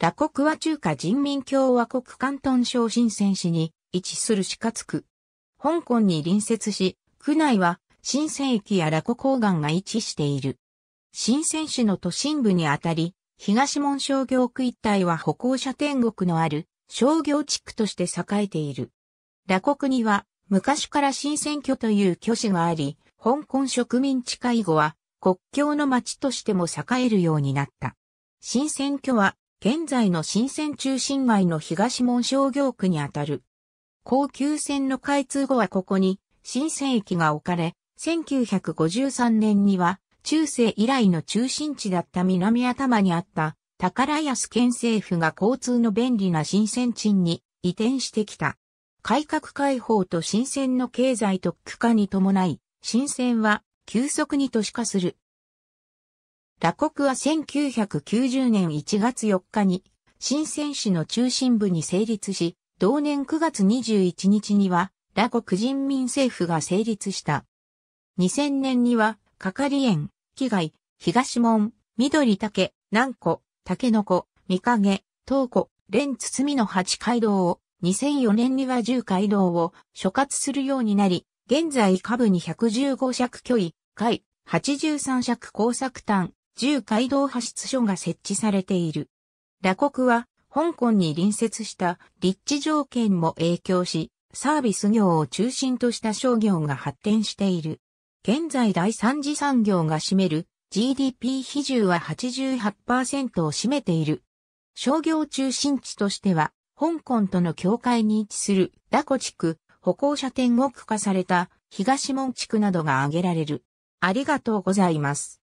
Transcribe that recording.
ラコクは中華人民共和国関東省新鮮市に位置する四活区。香港に隣接し、区内は新鮮駅やラコ港岸が位置している。新鮮市の都心部にあたり、東門商業区一帯は歩行者天国のある商業地区として栄えている。羅国には昔から新選挙という挙手があり、香港植民地会後は国境の町としても栄えるようになった。新選挙は現在の新線中心街の東門商業区にあたる。高級線の開通後はここに新線駅が置かれ、1953年には中世以来の中心地だった南頭にあった宝安県政府が交通の便利な新鮮地に移転してきた。改革開放と新鮮の経済特区化に伴い、新鮮は急速に都市化する。羅国は1990年1月4日に、新圳市の中心部に成立し、同年9月21日には、羅国人民政府が成立した。2000年には、係園、木害、東門、緑竹、南湖、竹の子、三影、東湖、連包の八街道を、2004年には十街道を所轄するようになり、現在下部に115尺距離、海、83尺工作単、10街道派出所が設置されている。羅国は香港に隣接した立地条件も影響し、サービス業を中心とした商業が発展している。現在第三次産業が占める GDP 比重は88%を占めている。商業中心地としては、香港との境界に位置するラコ地区、歩行者天国化された東門地区などが挙げられる。ありがとうございます。